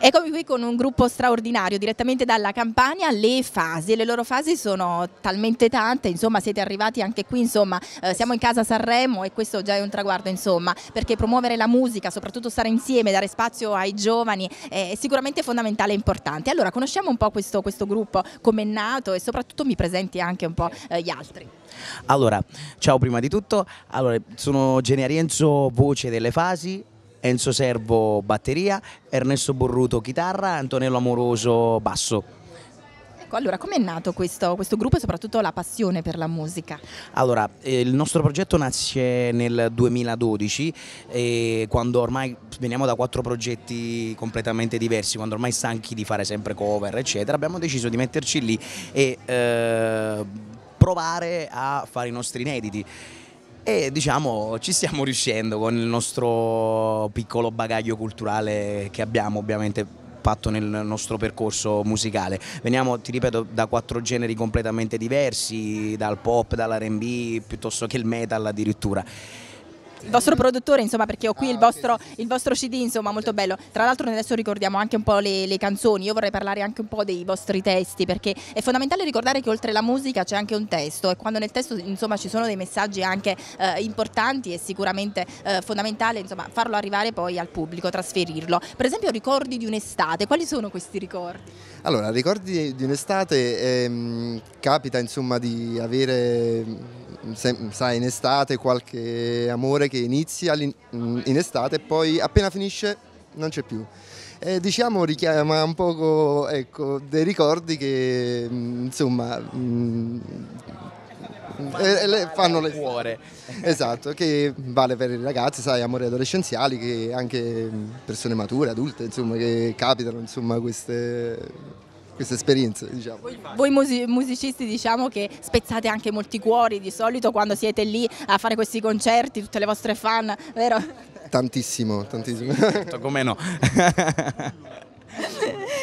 Eccomi qui con un gruppo straordinario, direttamente dalla Campania, le fasi, le loro fasi sono talmente tante, insomma siete arrivati anche qui, insomma eh, siamo in casa Sanremo e questo già è un traguardo insomma, perché promuovere la musica, soprattutto stare insieme, dare spazio ai giovani è sicuramente fondamentale e importante. Allora conosciamo un po' questo, questo gruppo, come è nato e soprattutto mi presenti anche un po' eh, gli altri. Allora, ciao prima di tutto, allora, sono Gene Arienzo, voce delle fasi, Enzo Servo batteria, Ernesto Borruto chitarra, Antonello Amoroso basso. Ecco, allora com'è nato questo, questo, gruppo e soprattutto la passione per la musica? Allora, eh, il nostro progetto nasce nel 2012, eh, quando ormai veniamo da quattro progetti completamente diversi, quando ormai stanchi di fare sempre cover, eccetera, abbiamo deciso di metterci lì e eh, provare a fare i nostri inediti e diciamo ci stiamo riuscendo con il nostro piccolo bagaglio culturale che abbiamo ovviamente fatto nel nostro percorso musicale. Veniamo, ti ripeto, da quattro generi completamente diversi, dal pop, dall'R&B, piuttosto che il metal addirittura il vostro produttore, insomma, perché ho qui ah, il, vostro, okay, sì, sì. il, vostro, CD, insomma, molto bello. Tra l'altro adesso ricordiamo anche un po' le, le, canzoni, io vorrei parlare anche un po' dei vostri testi, perché è fondamentale ricordare che oltre alla musica c'è anche un testo e quando nel testo, insomma, ci sono dei messaggi anche eh, importanti è sicuramente eh, fondamentale, insomma, farlo arrivare poi al pubblico, trasferirlo. Per esempio, ricordi di un'estate, quali sono questi ricordi? Allora, ricordi di un'estate ehm, capita, insomma, di avere sai, in estate qualche amore che inizia in estate e poi appena finisce non c'è più. E diciamo richiama un poco ecco, dei ricordi che mm, insomma mm, eh, le, fanno le cuore. Esatto, che vale per i ragazzi, sai, amori adolescenziali, che anche persone mature, adulte, insomma, che capitano insomma, queste queste esperienze. Diciamo. Voi, voi, musicisti diciamo che spezzate anche molti cuori di solito quando siete lì a fare questi concerti, tutte le vostre fan, vero? Tantissimo, tantissimo. Certo, come no.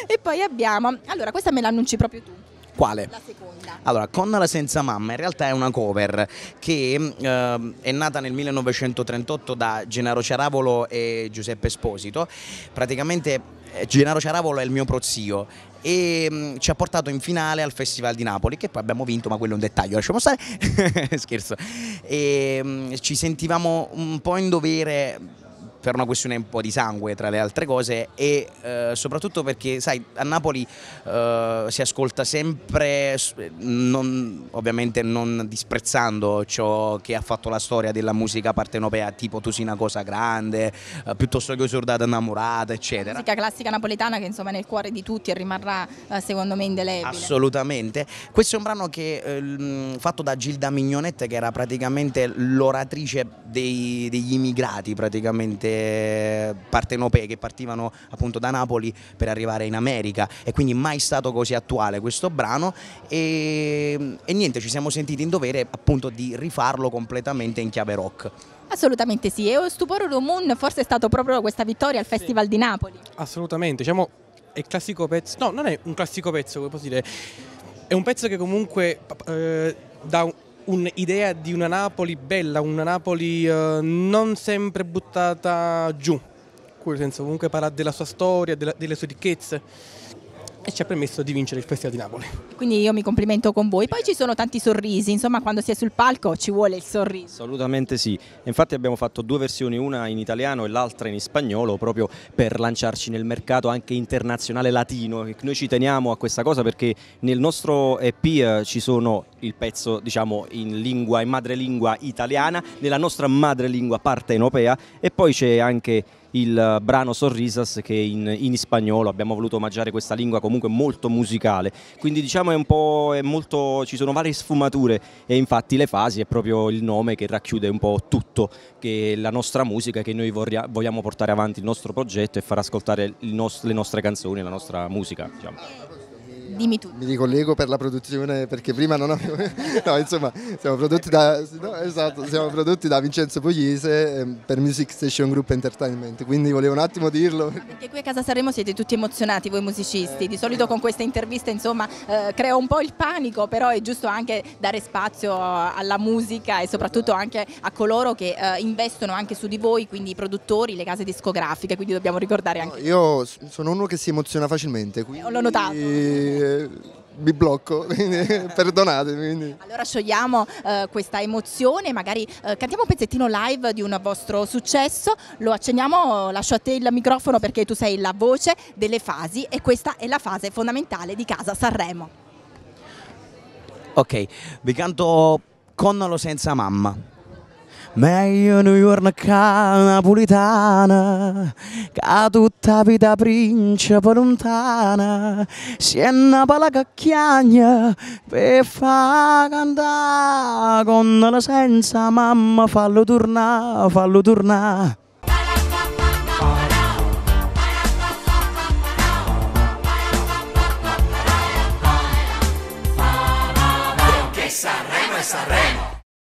e poi abbiamo, allora questa me l'annunci proprio tu. Quale? La seconda. Allora, Connala senza mamma in realtà è una cover che eh, è nata nel 1938 da Gennaro Ciaravolo e Giuseppe Esposito. Praticamente eh, Gennaro Ciaravolo è il mio prozio e mm, ci ha portato in finale al Festival di Napoli che poi abbiamo vinto ma quello è un dettaglio lasciamo stare scherzo e mm, ci sentivamo un po' in dovere per una questione un po' di sangue tra le altre cose e eh, soprattutto perché sai a Napoli eh, si ascolta sempre non, ovviamente non disprezzando ciò che ha fatto la storia della musica partenopea tipo Tusina cosa grande eh, piuttosto che Osurdata innamorata eccetera la musica classica napoletana che insomma è nel cuore di tutti e rimarrà eh, secondo me indelebile assolutamente questo è un brano che ehm, fatto da Gilda Mignonette che era praticamente l'oratrice degli immigrati praticamente tratte partenopee che partivano appunto da Napoli per arrivare in America e quindi mai stato così attuale questo brano e, e niente ci siamo sentiti in dovere appunto di rifarlo completamente in chiave rock. Assolutamente sì, e oh, Stuporo Rumun forse è stato proprio questa vittoria al Festival sì. di Napoli. Assolutamente, diciamo è classico pezzo, no non è un classico pezzo, come posso dire, è un pezzo che comunque eh, dà un un'idea di una Napoli bella, una Napoli eh, non sempre buttata giù, nel senso comunque parla della sua storia, della, delle sue ricchezze e ci ha permesso di vincere il Festival di Napoli. Quindi io mi complimento con voi. Poi ci sono tanti sorrisi, insomma quando si è sul palco ci vuole il sorriso. Assolutamente sì. Infatti abbiamo fatto due versioni, una in italiano e l'altra in spagnolo, proprio per lanciarci nel mercato anche internazionale latino. Noi ci teniamo a questa cosa perché nel nostro EP eh, ci sono il pezzo diciamo in lingua, in madrelingua italiana, nella nostra madrelingua partenopea e poi c'è anche il eh, brano Sorrisas che in, in spagnolo abbiamo voluto omaggiare questa lingua comunque molto musicale quindi diciamo è un po' è molto ci sono varie sfumature e infatti le fasi è proprio il nome che racchiude un po' tutto che è la nostra musica che noi vorria, vogliamo portare avanti il nostro progetto e far ascoltare nos, le nostre canzoni la nostra musica diciamo. Dimmi tu. Mi ricollego per la produzione perché prima non avevo... no, insomma, siamo prodotti da, no, esatto, siamo prodotti da Vincenzo Pugliese ehm, per Music Station Group Entertainment, quindi volevo un attimo dirlo. Ma perché qui a Casa Sanremo siete tutti emozionati voi musicisti, di solito con queste interviste insomma eh, crea un po' il panico, però è giusto anche dare spazio alla musica e soprattutto anche a coloro che eh, investono anche su di voi, quindi i produttori, le case discografiche, quindi dobbiamo ricordare anche... No, io sono uno che si emoziona facilmente. Quindi... L'ho notato quindi eh, mi blocco, perdonatemi. Quindi. Allora sciogliamo eh, questa emozione, magari eh, cantiamo un pezzettino live di un vostro successo, lo accendiamo, lascio a te il microfono perché tu sei la voce delle fasi e questa è la fase fondamentale di Casa Sanremo. Ok, vi canto Connolo senza mamma. Meglio New York napolitana Che tutta vita principe lontana una pala cacchiagna Per fa cantare Con la senza mamma fallo tornare, fallo tornare Sanremo e Sanremo